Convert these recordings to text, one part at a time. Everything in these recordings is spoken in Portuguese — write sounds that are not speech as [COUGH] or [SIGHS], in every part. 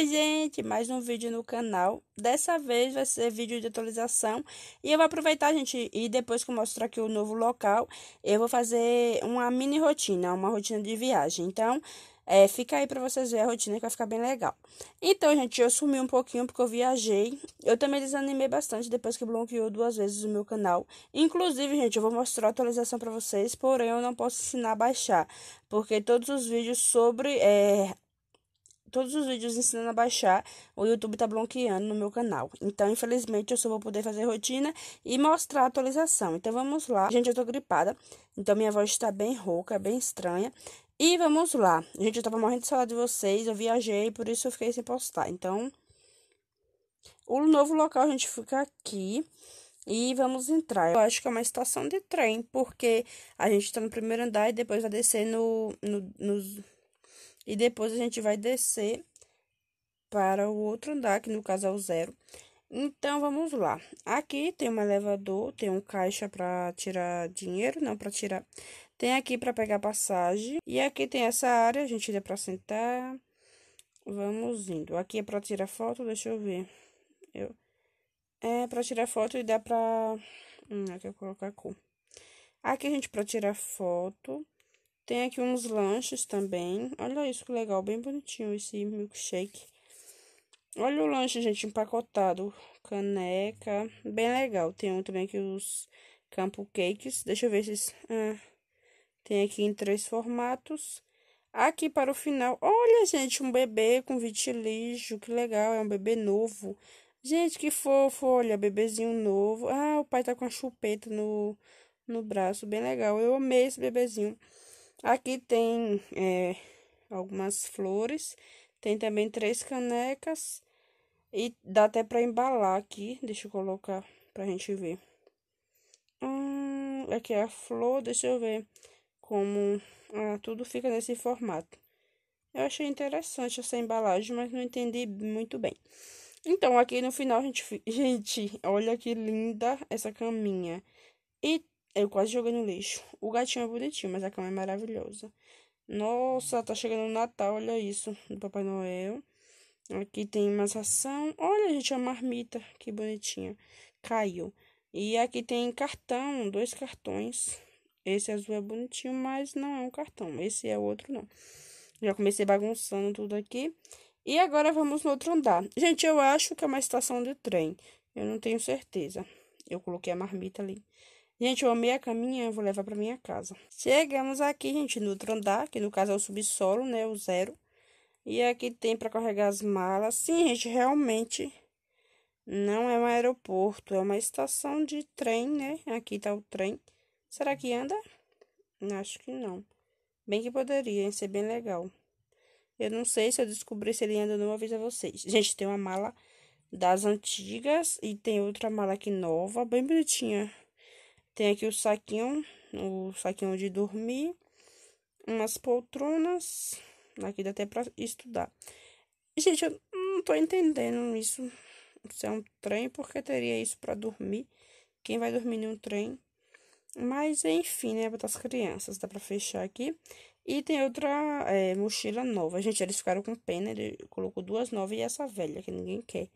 Oi gente, mais um vídeo no canal, dessa vez vai ser vídeo de atualização e eu vou aproveitar gente e depois que eu mostrar aqui o novo local, eu vou fazer uma mini rotina, uma rotina de viagem, então é, fica aí pra vocês verem a rotina que vai ficar bem legal. Então gente, eu sumi um pouquinho porque eu viajei, eu também desanimei bastante depois que bloqueou duas vezes o meu canal, inclusive gente, eu vou mostrar a atualização pra vocês, porém eu não posso ensinar a baixar, porque todos os vídeos sobre... É, todos os vídeos ensinando a baixar, o YouTube tá bloqueando no meu canal. Então, infelizmente, eu só vou poder fazer rotina e mostrar a atualização. Então, vamos lá. Gente, eu tô gripada, então minha voz está bem rouca, bem estranha. E vamos lá. Gente, eu tava morrendo de saudade de vocês, eu viajei, por isso eu fiquei sem postar. Então, o novo local a gente fica aqui. E vamos entrar. Eu acho que é uma estação de trem, porque a gente tá no primeiro andar e depois vai descer no, no, nos e depois a gente vai descer para o outro andar, que no caso é o zero. Então vamos lá. Aqui tem um elevador, tem um caixa para tirar dinheiro, não para tirar. Tem aqui para pegar passagem e aqui tem essa área, a gente dá para sentar. Vamos indo. Aqui é para tirar foto, deixa eu ver. Eu é para tirar foto e dá para hum, aqui eu colocar a cor. Aqui a gente para tirar foto. Tem aqui uns lanches também. Olha isso que legal, bem bonitinho esse milkshake. Olha o lanche, gente, empacotado. Caneca, bem legal. Tem um também aqui os campo cakes. Deixa eu ver esses... Ah, tem aqui em três formatos. Aqui para o final, olha, gente, um bebê com vitiligo, que legal, é um bebê novo. Gente, que fofo, olha, bebezinho novo. Ah, o pai tá com a chupeta no, no braço, bem legal. Eu amei esse bebezinho. Aqui tem é, algumas flores, tem também três canecas e dá até para embalar aqui. Deixa eu colocar pra gente ver. Hum, aqui é a flor, deixa eu ver como ah, tudo fica nesse formato. Eu achei interessante essa embalagem, mas não entendi muito bem. Então, aqui no final, gente, [LAUGHS] gente, olha que linda essa caminha. E eu quase joguei no lixo. O gatinho é bonitinho, mas a cama é maravilhosa. Nossa, tá chegando o Natal, olha isso. Do Papai Noel. Aqui tem uma ação Olha, gente, a marmita. Que bonitinha. Caiu. E aqui tem cartão, dois cartões. Esse azul é bonitinho, mas não é um cartão. Esse é outro, não. Já comecei bagunçando tudo aqui. E agora vamos no outro andar. Gente, eu acho que é uma estação de trem. Eu não tenho certeza. Eu coloquei a marmita ali. Gente, eu amei a caminha, vou levar para minha casa. Chegamos aqui, gente, no outro andar, que no caso é o subsolo, né, o zero. E aqui tem para carregar as malas. Sim, gente, realmente não é um aeroporto, é uma estação de trem, né? Aqui tá o trem. Será que anda? Acho que não. Bem que poderia, hein? Ser bem legal. Eu não sei se eu descobri se ele anda ou não, aviso a vocês. Gente, tem uma mala das antigas e tem outra mala aqui nova, bem bonitinha. Tem aqui o saquinho, o saquinho de dormir, umas poltronas, aqui dá até para estudar. Gente, eu não tô entendendo isso. Se é um trem, porque teria isso para dormir? Quem vai dormir num trem? Mas enfim, né? Para as crianças, dá para fechar aqui. E tem outra é, mochila nova. Gente, eles ficaram com pena. Ele colocou duas novas e essa velha que ninguém quer.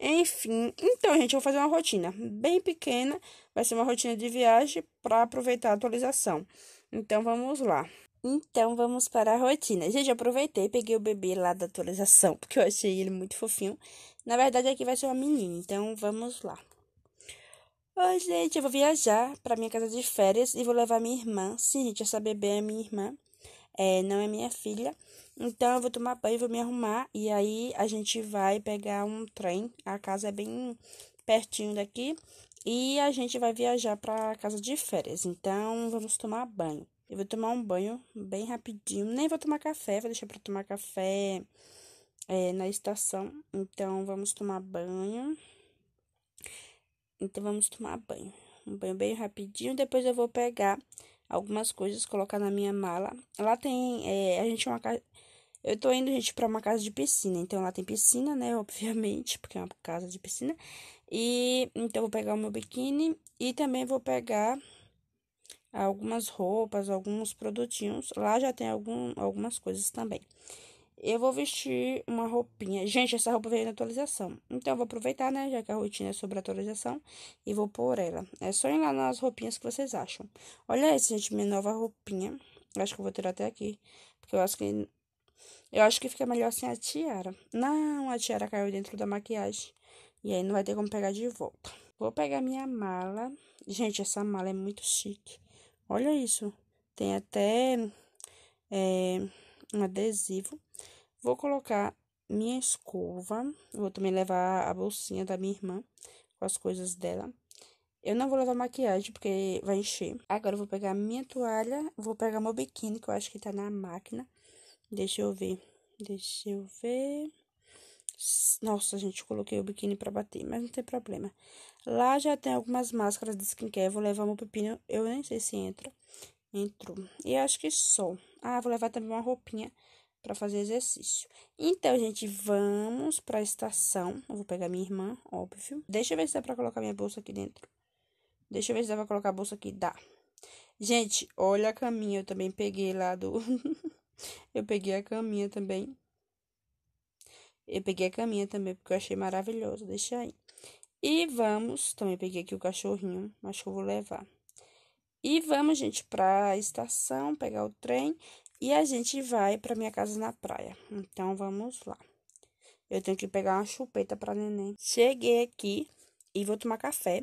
Enfim, então, gente, eu vou fazer uma rotina bem pequena, vai ser uma rotina de viagem para aproveitar a atualização. Então, vamos lá. Então, vamos para a rotina. Gente, aproveitei, peguei o bebê lá da atualização, porque eu achei ele muito fofinho. Na verdade, aqui vai ser uma menina, então vamos lá. Oi, gente, eu vou viajar para minha casa de férias e vou levar minha irmã. Sim, gente, essa bebê é minha irmã é, não é minha filha. Então eu vou tomar banho, vou me arrumar e aí a gente vai pegar um trem. A casa é bem pertinho daqui e a gente vai viajar para casa de férias. Então vamos tomar banho. Eu vou tomar um banho bem rapidinho, nem vou tomar café, vou deixar para tomar café é, na estação. Então vamos tomar banho. Então vamos tomar banho, um banho bem rapidinho. Depois eu vou pegar algumas coisas, colocar na minha mala. Lá tem. É, a gente é uma casa. Eu tô indo, gente, pra uma casa de piscina. Então lá tem piscina, né? [LAUGHS] Obviamente, porque é uma casa de piscina. E então vou pegar o meu biquíni e também vou pegar algumas roupas, alguns produtinhos. Lá já tem algum, algumas coisas também. Eu vou vestir uma roupinha. Gente, essa roupa veio na atualização. Então, eu vou aproveitar, né? Já que a rotina é sobre atualização. E vou por ela. É só ir lá nas roupinhas que vocês acham. Olha essa gente. Minha nova roupinha. Acho que eu vou tirar até aqui. Porque eu acho que... Eu acho que fica melhor sem a tiara. Não, a tiara caiu dentro da maquiagem. E aí, não vai ter como pegar de volta. Vou pegar minha mala. Gente, essa mala é muito chique. Olha isso. Tem até... É, um adesivo Vou colocar minha escova. Vou também levar a bolsinha da minha irmã com as coisas dela. Eu não vou levar maquiagem porque vai encher. Agora eu vou pegar minha toalha, vou pegar meu biquíni que eu acho que tá na máquina. Deixa eu ver. Deixa eu ver. Nossa, gente, coloquei o biquíni para bater, mas não tem problema. Lá já tem algumas máscaras de skincare, vou levar meu pepino, eu nem sei se entra. Entrou. E acho que só. Ah, vou levar também uma roupinha para fazer exercício. Então, gente, vamos para a estação. Eu vou pegar minha irmã, óbvio. Deixa eu ver se dá para colocar minha bolsa aqui dentro. Deixa eu ver se dá para colocar a bolsa aqui. Dá. Gente, olha a caminha. Eu também peguei lá do. [LAUGHS] eu peguei a caminha também. Eu peguei a caminha também, porque eu achei maravilhosa. Deixa aí. E vamos. Também peguei aqui o cachorrinho. Acho que eu vou levar. E vamos, gente, para a estação, pegar o trem. E a gente vai para minha casa na praia. Então vamos lá. Eu tenho que pegar uma chupeta para neném. Cheguei aqui e vou tomar café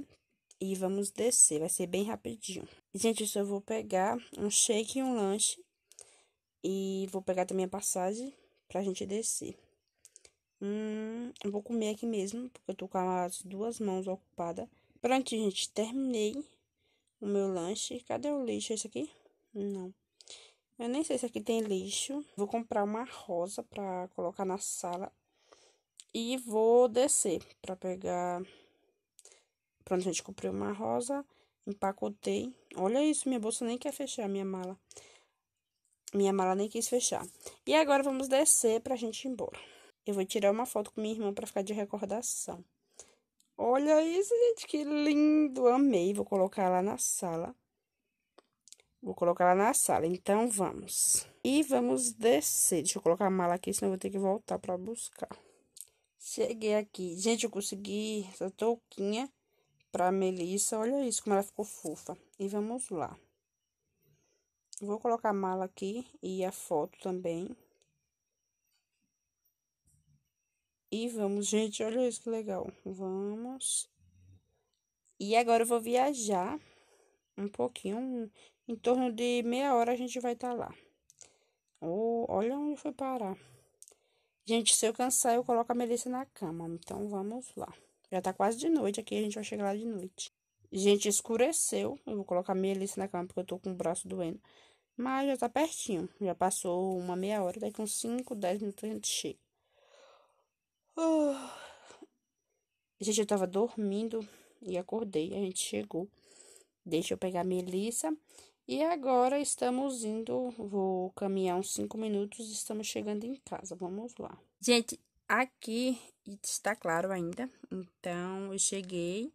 e vamos descer, vai ser bem rapidinho. Gente, eu só vou pegar um shake e um lanche e vou pegar também a passagem pra gente descer. Hum, eu vou comer aqui mesmo, porque eu tô com as duas mãos ocupadas. Pronto, gente, terminei o meu lanche. Cadê o lixo? Esse aqui? Não. Eu nem sei se aqui tem lixo. Vou comprar uma rosa para colocar na sala. E vou descer para pegar. Pronto, a gente, comprou uma rosa, empacotei. Olha isso, minha bolsa nem quer fechar, minha mala. Minha mala nem quis fechar. E agora vamos descer pra gente ir embora. Eu vou tirar uma foto com minha irmã para ficar de recordação. Olha isso, gente, que lindo! Amei. Vou colocar lá na sala. Vou colocar lá na sala. Então, vamos. E vamos descer. Deixa eu colocar a mala aqui, senão vou ter que voltar para buscar. Cheguei aqui. Gente, eu consegui essa touquinha pra Melissa. Olha isso, como ela ficou fofa. E vamos lá. Vou colocar a mala aqui e a foto também. E vamos, gente, olha isso que legal. Vamos. E agora eu vou viajar um pouquinho. Em torno de meia hora a gente vai estar tá lá. Oh, olha onde foi parar. Gente, se eu cansar, eu coloco a Melissa na cama. Então vamos lá. Já tá quase de noite aqui, a gente vai chegar lá de noite. Gente, escureceu. Eu vou colocar a Melissa na cama porque eu tô com o braço doendo. Mas já tá pertinho. Já passou uma meia hora, daqui uns 5, 10 minutos a gente chega. Oh. [SIGHS] Gente, eu tava dormindo e acordei. A gente chegou. Deixa eu pegar a Melissa e agora estamos indo, vou caminhar uns 5 minutos, estamos chegando em casa, vamos lá. Gente, aqui está claro ainda, então eu cheguei,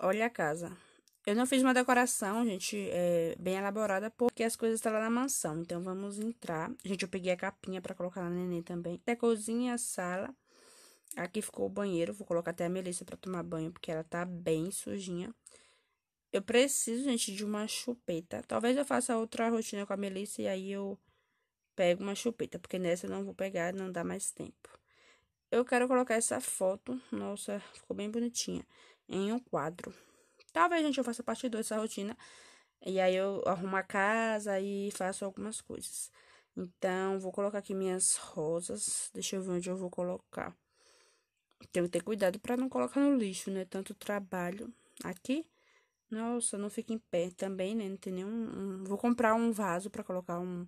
olha a casa. Eu não fiz uma decoração, gente, é, bem elaborada, porque as coisas estão lá na mansão, então vamos entrar. Gente, eu peguei a capinha para colocar na neném também. É cozinha, sala, aqui ficou o banheiro, vou colocar até a Melissa para tomar banho, porque ela tá bem sujinha. Eu preciso, gente, de uma chupeta. Talvez eu faça outra rotina com a Melissa e aí eu pego uma chupeta, porque nessa eu não vou pegar, não dá mais tempo. Eu quero colocar essa foto, nossa, ficou bem bonitinha, em um quadro. Talvez, gente, eu faça parte 2 dessa rotina. E aí eu arrumo a casa e faço algumas coisas. Então, vou colocar aqui minhas rosas. Deixa eu ver onde eu vou colocar. Tenho que ter cuidado para não colocar no lixo, né? Tanto trabalho. Aqui. Nossa, não fica em pé também, né? Não tem nenhum. Vou comprar um vaso para colocar um.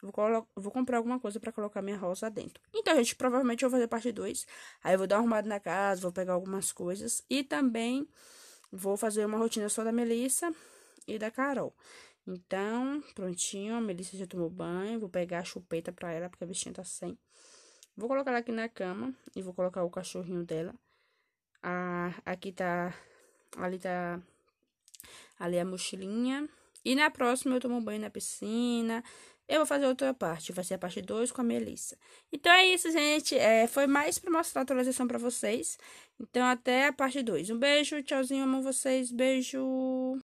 Vou, colo... vou comprar alguma coisa para colocar minha rosa dentro. Então, gente, provavelmente eu vou fazer parte 2. Aí eu vou dar uma arrumada na casa, vou pegar algumas coisas. E também vou fazer uma rotina só da Melissa e da Carol. Então, prontinho, a Melissa já tomou banho. Vou pegar a chupeta pra ela, porque a bichinha tá sem. Vou colocar ela aqui na cama e vou colocar o cachorrinho dela. Ah, aqui tá. Ali tá ali a mochilinha. E na próxima eu tomo banho na piscina. Eu vou fazer outra parte, vai ser a parte 2 com a Melissa. Então é isso, gente. É, foi mais para mostrar a atualização para vocês. Então até a parte 2. Um beijo, tchauzinho, amo vocês. Beijo.